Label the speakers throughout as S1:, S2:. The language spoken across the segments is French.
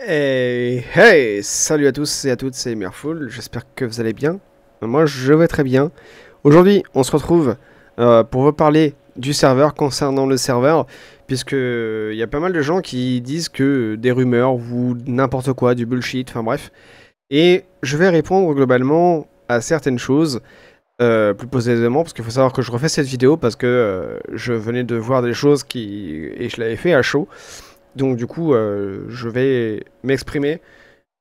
S1: Hey, hey, salut à tous et à toutes, c'est Merful, j'espère que vous allez bien. Moi, je vais très bien. Aujourd'hui, on se retrouve euh, pour vous parler du serveur concernant le serveur, puisque euh, il y a pas mal de gens qui disent que des rumeurs ou n'importe quoi, du bullshit, enfin bref. Et je vais répondre globalement à certaines choses, euh, plus posément, parce qu'il faut savoir que je refais cette vidéo parce que je venais de voir des choses qui et je l'avais fait à chaud. Donc du coup, euh, je vais m'exprimer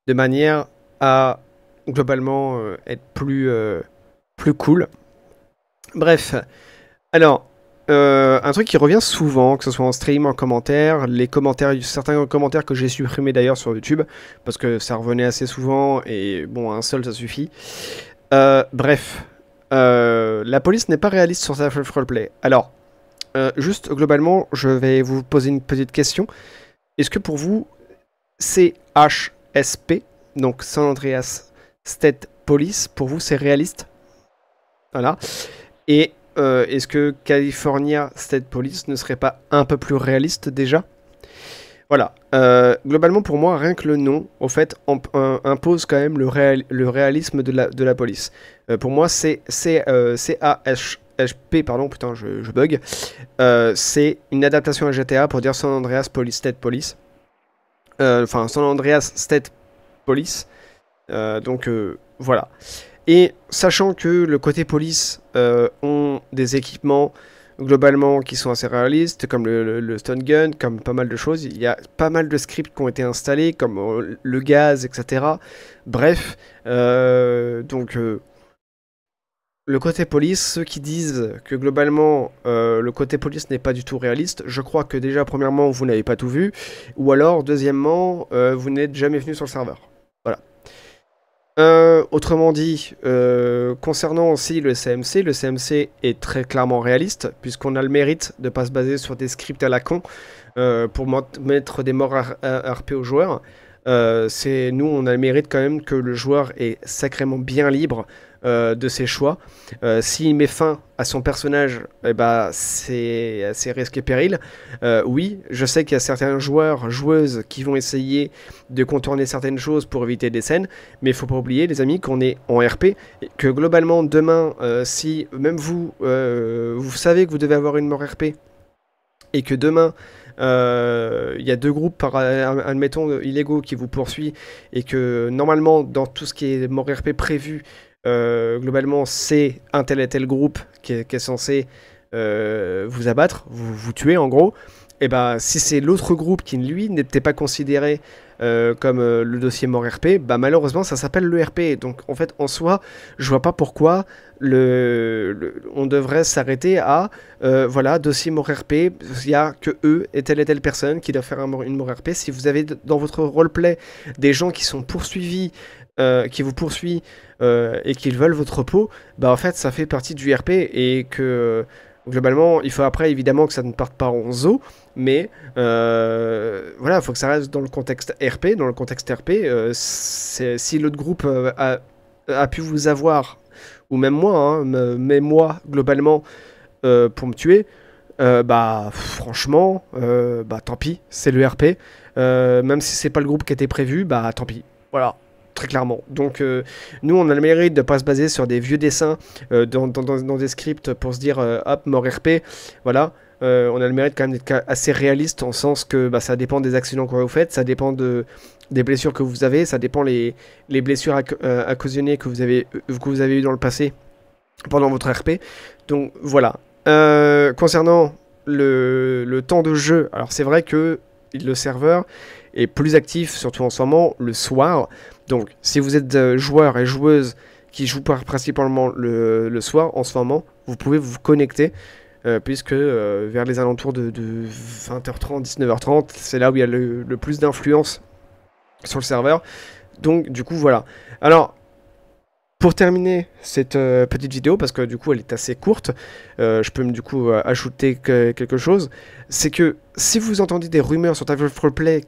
S1: de manière à globalement euh, être plus, euh, plus cool. Bref, alors, un truc qui revient souvent, que ce soit en stream, en commentaire, les commentaires, certains commentaires que j'ai supprimés d'ailleurs sur YouTube, parce que ça revenait assez souvent, et bon, un seul, ça suffit. bref, la police n'est pas réaliste sur sa roleplay. Alors, euh, juste, globalement, je vais vous poser une petite question. Est-ce que pour vous, CHSP, donc San Andreas State Police, pour vous, c'est réaliste Voilà. Et euh, est-ce que California State Police ne serait pas un peu plus réaliste déjà voilà. Euh, globalement, pour moi, rien que le nom, au fait, euh, impose quand même le, le réalisme de la, de la police. Euh, pour moi, c'est C-A-H-P, pardon, putain, je, bug. c'est une adaptation à GTA pour dire San Andreas Police State Police. Enfin, San Andreas State Police. donc, voilà. Et sachant que le côté police ont des équipements globalement qui sont assez réalistes, comme le, stone stun gun, comme pas mal de choses. Il y a pas mal de scripts qui ont été installés, comme euh, le gaz, etc. Bref, euh, donc euh, le côté police, ceux qui disent que globalement le côté police n'est pas du tout réaliste, je crois que déjà premièrement vous n'avez pas tout vu, ou alors deuxièmement vous n'êtes jamais venu sur le serveur. Euh, autrement dit, euh, concernant aussi le CMC, le CMC est très clairement réaliste, puisqu'on a le mérite de ne pas se baser sur des scripts à la con euh, pour mettre des morts RP aux joueurs. Euh, c'est nous, on a le mérite quand même que le joueur est sacrément bien libre euh, de ses choix. Euh, s'il met fin à son personnage, eh ben, c'est risque et péril. oui, je sais qu'il y a certains joueurs, joueuses qui vont essayer de contourner certaines choses pour éviter des scènes, mais il faut pas oublier, les amis, qu'on est en RP, et que globalement, demain, si même vous, vous savez que vous devez avoir une mort RP, et que demain, euh, il y a deux groupes, par, admettons, illégaux qui vous poursuivent et que normalement, dans tout ce qui est RP prévu, euh, globalement, c'est un tel et tel groupe qui est, censé euh, vous abattre, vous tuer en gros et eh ben si c'est l'autre groupe qui lui n'était pas considéré euh, comme euh, le dossier mort RP, bah malheureusement ça s'appelle le RP. Donc en fait en soi, je vois pas pourquoi le, on devrait s'arrêter à euh, voilà dossier mort RP. Il y a que eux et telle et telle personne qui doit faire une mort RP. Si vous avez dans votre roleplay des gens qui sont poursuivis, qui vous poursuivent et qui veulent votre peau, bah en fait ça fait partie du RP et que globalement, il faut après évidemment que ça ne parte pas en zoo, mais euh, voilà, il faut que ça reste dans le contexte RP. Dans le contexte RP, euh, si l'autre groupe euh, a, a, pu vous avoir, ou même moi, hein, mais moi, globalement, pour me tuer, bah franchement, bah tant pis, c'est le RP. même si c'est pas le groupe qui était prévu, bah tant pis. Voilà, très clairement. Donc euh, nous, on a le mérite de pas se baser sur des vieux dessins euh, dans, des scripts pour se dire euh, hop, mort RP, voilà. on a le mérite quand même d'être assez réaliste en sens que bah, ça dépend des accidents que vous faites, ça dépend de, des blessures que vous avez, ça dépend les, les blessures occasionnées que vous avez que vous avez eu dans le passé pendant votre RP. Donc voilà. concernant le, le temps de jeu, alors c'est vrai que le serveur est plus actif, surtout en ce moment, le soir. Donc si vous êtes euh, joueur et joueuse qui joue principalement le, soir, en ce moment, vous pouvez vous connecter. Euh, puisque euh, vers les alentours de, 20h30, 19h30, c'est là où il y a le, plus d'influence sur le serveur. Donc du coup voilà. Alors pour terminer cette petite vidéo, parce que du coup elle est assez courte, je peux du coup ajouter quelque chose, c'est que si vous entendez des rumeurs sur of Play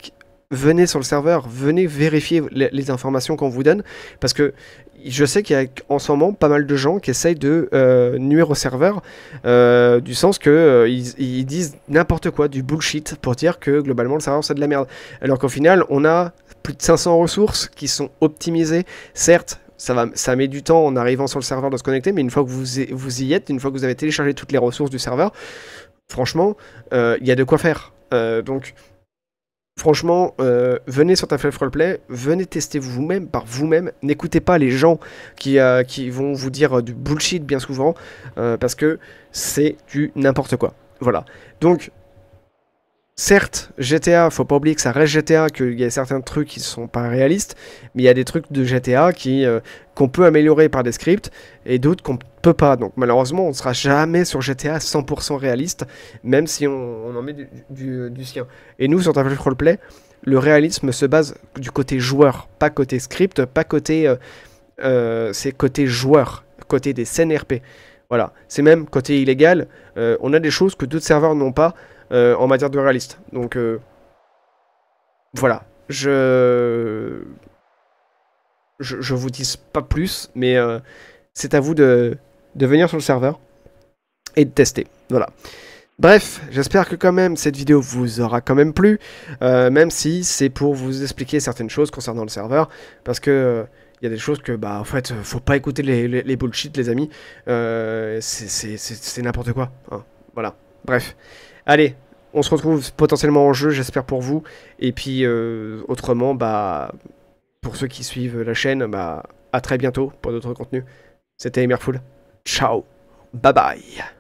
S1: venez sur le serveur, venez vérifier les, informations qu'on vous donne, parce que je sais qu'il y a en ce moment pas mal de gens qui essayent de euh, nuire au serveur, euh, du sens que euh, ils, disent n'importe quoi, du bullshit, pour dire que globalement le serveur c'est de la merde. Alors qu'au final, on a plus de 500 ressources qui sont optimisées, certes. Ça, va, ça met du temps en arrivant sur le serveur de se connecter, mais une fois que vous, vous y êtes, une fois que vous avez téléchargé toutes les ressources du serveur, franchement, il y a de quoi faire. donc, Franchement, euh, venez sur ta Roleplay, venez tester vous-même par vous-même. N'écoutez pas les gens qui, euh, qui vont vous dire euh, du bullshit bien souvent, parce que c'est du n'importe quoi. Voilà. Donc, Certes, GTA, faut pas oublier que ça reste GTA, qu'il y a certains trucs qui sont pas réalistes, mais il y a des trucs de GTA qui euh, qu'on peut améliorer par des scripts et d'autres qu'on peut pas. Donc malheureusement, on ne sera jamais sur GTA 100% réaliste, même si on, en met du, sien. Et nous, sur Table Roleplay, le réalisme se base du côté joueur, pas côté script, pas côté. Euh, euh, c'est côté joueur, côté des scènes RP. Voilà, c'est même côté illégal. on a des choses que d'autres serveurs n'ont pas. Euh, en matière de réaliste. Donc euh, voilà, je... je... vous dis pas plus, mais euh, c'est à vous de... de venir sur le serveur et de tester. Voilà. Bref, j'espère que quand même cette vidéo vous aura quand même plu, même si c'est pour vous expliquer certaines choses concernant le serveur, parce que il y a des choses que, bah, en fait, faut pas écouter les, les, les bullshit, les amis. c'est n'importe quoi. Hein. Voilà. Bref. Allez, on se retrouve potentiellement en jeu, j'espère pour vous. Et puis, euh, autrement, bah, pour ceux qui suivent la chaîne, bah, à très bientôt pour d'autres contenus. C'était Emerful. Ciao. Bye bye.